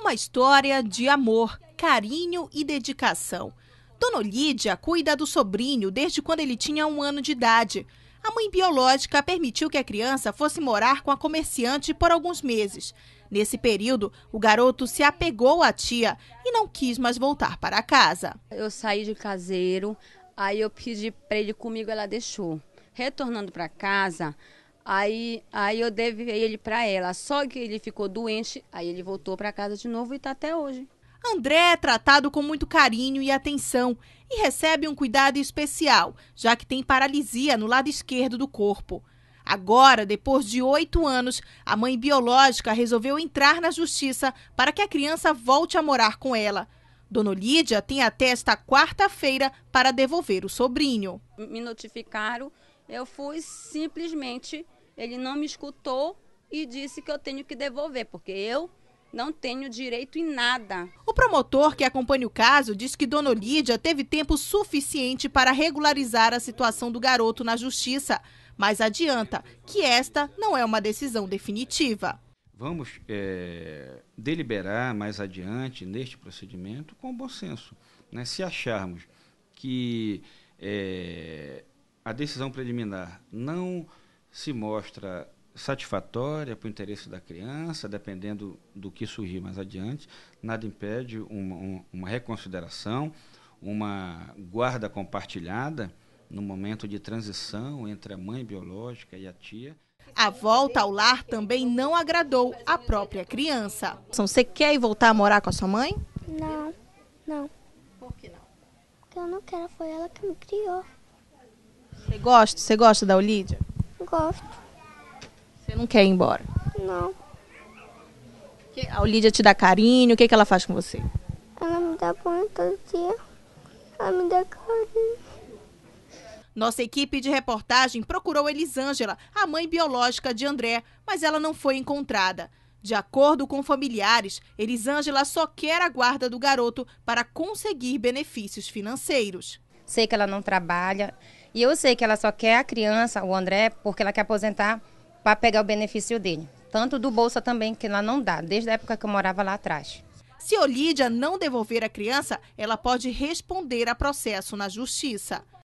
uma história de amor, carinho e dedicação. Dona Lídia cuida do sobrinho desde quando ele tinha um ano de idade. A mãe biológica permitiu que a criança fosse morar com a comerciante por alguns meses. Nesse período, o garoto se apegou à tia e não quis mais voltar para casa. Eu saí de caseiro, aí eu pedi para ele comigo, ela deixou. Retornando para casa, Aí, aí eu dei ele para ela. Só que ele ficou doente, aí ele voltou para casa de novo e tá até hoje. André é tratado com muito carinho e atenção e recebe um cuidado especial, já que tem paralisia no lado esquerdo do corpo. Agora, depois de oito anos, a mãe biológica resolveu entrar na justiça para que a criança volte a morar com ela. Dona Lídia tem até esta quarta-feira para devolver o sobrinho. Me notificaram, eu fui simplesmente ele não me escutou e disse que eu tenho que devolver, porque eu não tenho direito em nada. O promotor que acompanha o caso diz que Dona Lídia teve tempo suficiente para regularizar a situação do garoto na justiça, mas adianta que esta não é uma decisão definitiva. Vamos é, deliberar mais adiante neste procedimento com bom senso. Né? Se acharmos que é, a decisão preliminar não se mostra satisfatória para o interesse da criança, dependendo do que surgir mais adiante, nada impede uma, uma reconsideração, uma guarda compartilhada no momento de transição entre a mãe biológica e a tia. A volta ao lar também não agradou a própria criança. Você quer ir voltar a morar com a sua mãe? Não, não. Por que não? Porque eu não quero, foi ela que me criou. Você gosta, você gosta da Olídia? gosto. Você não quer ir embora? Não. Que- A Lídia te dá carinho, o que, que ela faz com você? Ela me dá banho todo dia. Ela me dá carinho. Nossa equipe de reportagem procurou Elisângela, a mãe biológica de André, mas ela não foi encontrada. De acordo com familiares, Elisângela só quer a guarda do garoto para conseguir benefícios financeiros. Sei que ela não trabalha, e eu sei que ela só quer a criança, o André, porque ela quer aposentar para pegar o benefício dele. Tanto do Bolsa também, que ela não dá, desde a época que eu morava lá atrás. Se Olídia não devolver a criança, ela pode responder a processo na justiça.